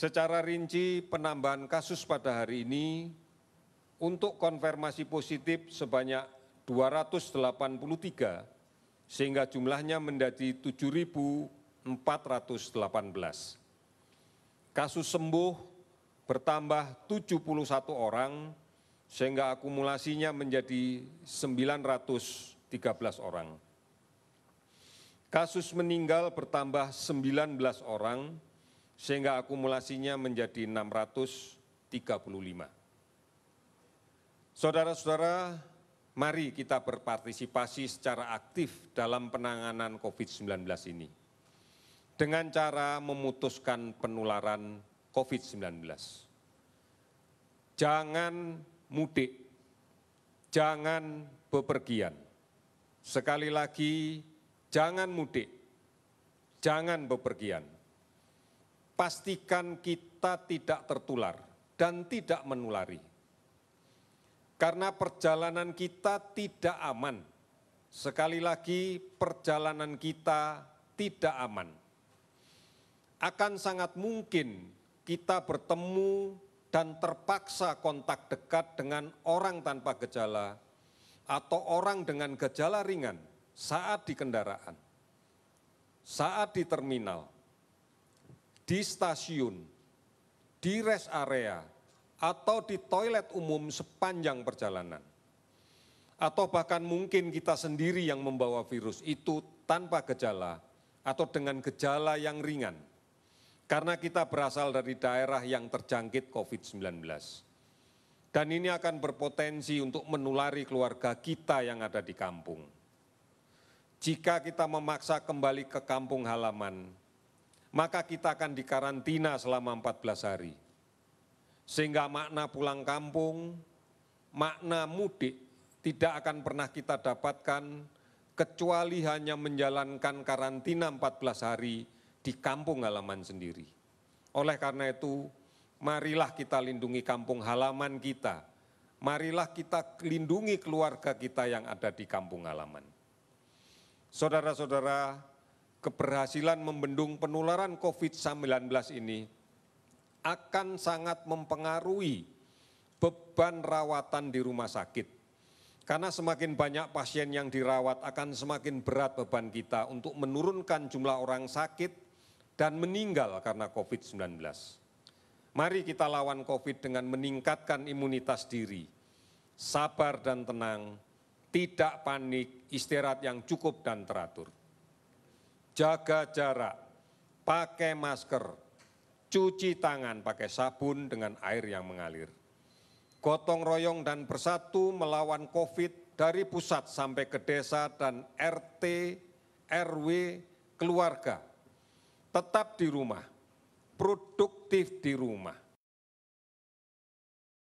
Secara rinci penambahan kasus pada hari ini untuk konfirmasi positif sebanyak 283 sehingga jumlahnya menjadi 7.418. Kasus sembuh bertambah 71 orang sehingga akumulasinya menjadi 913 orang. Kasus meninggal bertambah 19 orang, sehingga akumulasinya menjadi 635. Saudara-saudara, mari kita berpartisipasi secara aktif dalam penanganan COVID-19 ini dengan cara memutuskan penularan COVID-19. Jangan mudik, jangan bepergian. Sekali lagi, jangan mudik, jangan bepergian pastikan kita tidak tertular dan tidak menulari. Karena perjalanan kita tidak aman. Sekali lagi, perjalanan kita tidak aman. Akan sangat mungkin kita bertemu dan terpaksa kontak dekat dengan orang tanpa gejala atau orang dengan gejala ringan saat di kendaraan, saat di terminal, di stasiun, di rest area, atau di toilet umum sepanjang perjalanan. Atau bahkan mungkin kita sendiri yang membawa virus itu tanpa gejala atau dengan gejala yang ringan. Karena kita berasal dari daerah yang terjangkit COVID-19. Dan ini akan berpotensi untuk menulari keluarga kita yang ada di kampung. Jika kita memaksa kembali ke kampung halaman, maka kita akan dikarantina selama 14 hari. Sehingga makna pulang kampung, makna mudik tidak akan pernah kita dapatkan kecuali hanya menjalankan karantina 14 hari di kampung halaman sendiri. Oleh karena itu, marilah kita lindungi kampung halaman kita. Marilah kita lindungi keluarga kita yang ada di kampung halaman. Saudara-saudara, keberhasilan membendung penularan covid 19 ini akan sangat mempengaruhi beban rawatan di rumah sakit. Karena semakin banyak pasien yang dirawat akan semakin berat beban kita untuk menurunkan jumlah orang sakit dan meninggal karena COVID-19. Mari kita lawan COVID dengan meningkatkan imunitas diri, sabar dan tenang, tidak panik, istirahat yang cukup dan teratur jaga jarak, pakai masker, cuci tangan pakai sabun dengan air yang mengalir. Gotong royong dan bersatu melawan COVID dari pusat sampai ke desa dan RT, RW, keluarga. Tetap di rumah, produktif di rumah